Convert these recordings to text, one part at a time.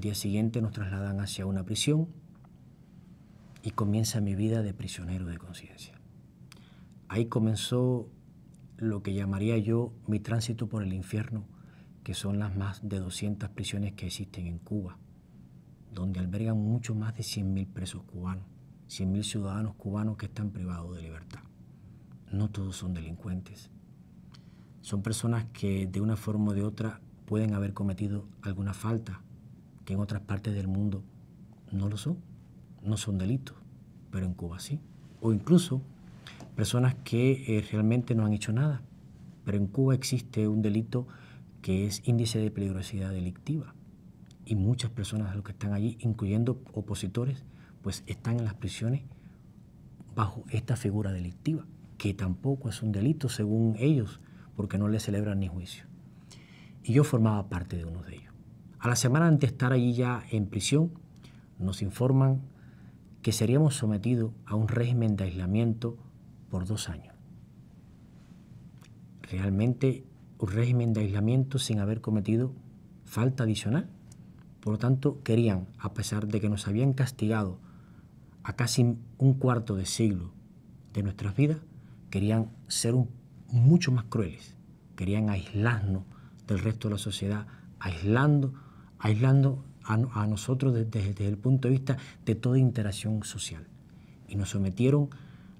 día siguiente nos trasladan hacia una prisión y comienza mi vida de prisionero de conciencia. Ahí comenzó lo que llamaría yo mi tránsito por el infierno, que son las más de 200 prisiones que existen en Cuba, donde albergan mucho más de 100.000 presos cubanos, 100.000 ciudadanos cubanos que están privados de libertad. No todos son delincuentes. Son personas que de una forma o de otra pueden haber cometido alguna falta, en otras partes del mundo no lo son, no son delitos, pero en Cuba sí. O incluso personas que eh, realmente no han hecho nada, pero en Cuba existe un delito que es índice de peligrosidad delictiva. Y muchas personas de los que están allí, incluyendo opositores, pues están en las prisiones bajo esta figura delictiva, que tampoco es un delito según ellos, porque no le celebran ni juicio. Y yo formaba parte de uno de ellos. A la semana antes de estar allí ya en prisión, nos informan que seríamos sometidos a un régimen de aislamiento por dos años. Realmente un régimen de aislamiento sin haber cometido falta adicional. Por lo tanto, querían, a pesar de que nos habían castigado a casi un cuarto de siglo de nuestras vidas, querían ser mucho más crueles, querían aislarnos del resto de la sociedad, aislando aislando a, nosotros desde, el punto de vista de toda interacción social. Y nos sometieron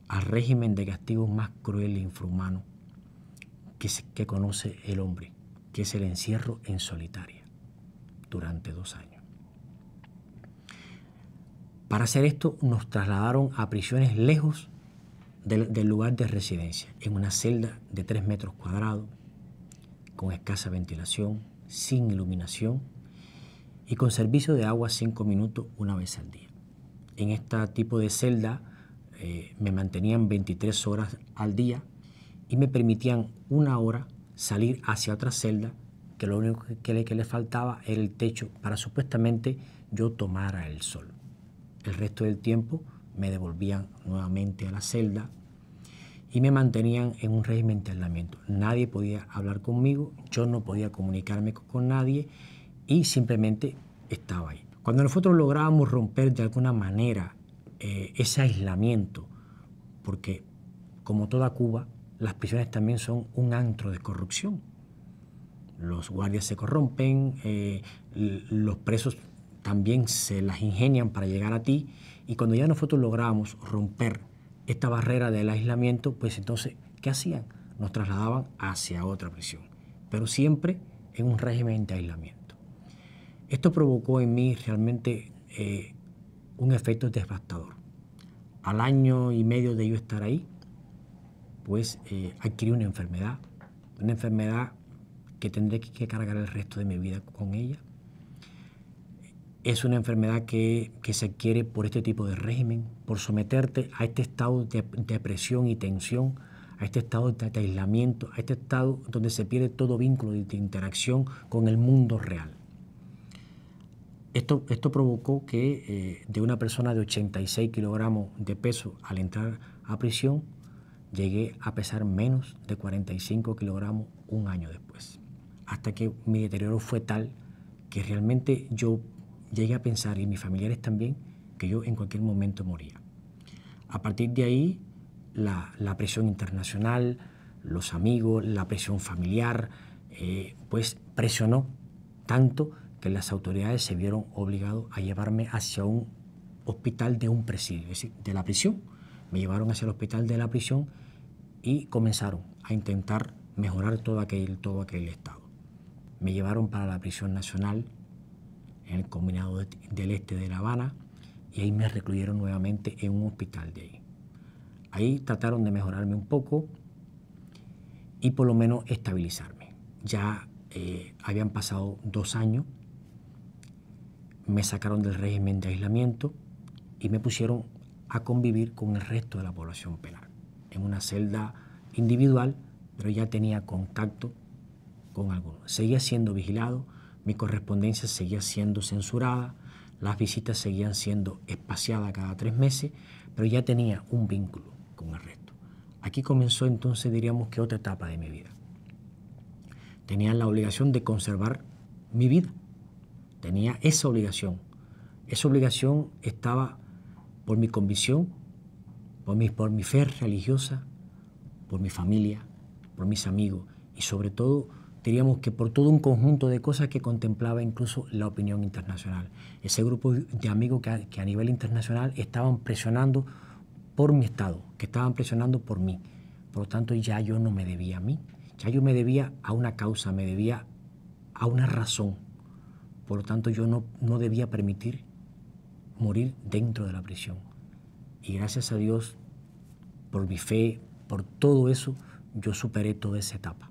al régimen de castigos más cruel e infrahumano que, conoce el hombre, que es el encierro en solitaria durante dos años. Para hacer esto nos trasladaron a prisiones lejos del, lugar de residencia, en una celda de 3 metros cuadrados, con escasa ventilación, sin iluminación y con servicio de agua cinco minutos una vez al día. En este tipo de celda eh, me mantenían 23 horas al día y me permitían una hora salir hacia otra celda que lo único que le, que le faltaba era el techo para supuestamente yo tomara el sol. El resto del tiempo me devolvían nuevamente a la celda y me mantenían en un régimen de aislamiento. Nadie podía hablar conmigo, yo no podía comunicarme con nadie y simplemente estaba ahí. Cuando nosotros lográbamos romper de alguna manera eh, ese aislamiento, porque como toda Cuba, las prisiones también son un antro de corrupción. Los guardias se corrompen, eh, los presos también se las ingenian para llegar a ti y cuando ya nosotros logramos romper esta barrera del aislamiento, pues entonces, ¿qué hacían? Nos trasladaban hacia otra prisión, pero siempre en un régimen de aislamiento. Esto provocó en mí realmente eh, un efecto devastador. Al año y medio de yo estar ahí, pues eh, adquirí una enfermedad, una enfermedad que tendré que cargar el resto de mi vida con ella. Es una enfermedad que, que se adquiere por este tipo de régimen, por someterte a este estado de depresión y tensión, a este estado de aislamiento, a este estado donde se pierde todo vínculo de interacción con el mundo real. Esto, provocó que eh, de una persona de 86 kilogramos de peso al entrar a prisión, llegué a pesar menos de 45 kilogramos un año después. Hasta que mi deterioro fue tal que realmente yo llegué a pensar, y mis familiares también, que yo en cualquier momento moría. A partir de ahí, la, presión internacional, los amigos, la presión familiar, eh, pues presionó tanto que las autoridades se vieron obligados a llevarme hacia un hospital de un presidio, es decir, de la prisión. Me llevaron hacia el hospital de la prisión y comenzaron a intentar mejorar todo aquel, todo aquel estado. Me llevaron para la prisión nacional en el combinado del este de La Habana y ahí me recluyeron nuevamente en un hospital de ahí. Ahí trataron de mejorarme un poco y por lo menos estabilizarme. Ya eh, habían pasado dos años me sacaron del régimen de aislamiento y me pusieron a convivir con el resto de la población penal, en una celda individual, pero ya tenía contacto con algunos. Seguía siendo vigilado, mi correspondencia seguía siendo censurada, las visitas seguían siendo espaciadas cada tres meses, pero ya tenía un vínculo con el resto. Aquí comenzó entonces, diríamos que otra etapa de mi vida. Tenía la obligación de conservar mi vida, tenía esa obligación. Esa obligación estaba por mi convicción, por mi, por mi fe religiosa, por mi familia, por mis amigos y sobre todo diríamos que por todo un conjunto de cosas que contemplaba incluso la opinión internacional. Ese grupo de amigos que que a, nivel internacional estaban presionando por mi Estado, que estaban presionando por mí. Por lo tanto, ya yo no me debía a mí, ya yo me debía a una causa, me debía a una razón, por lo tanto, yo no, no debía permitir morir dentro de la prisión. Y gracias a Dios, por mi fe, por todo eso, yo superé toda esa etapa.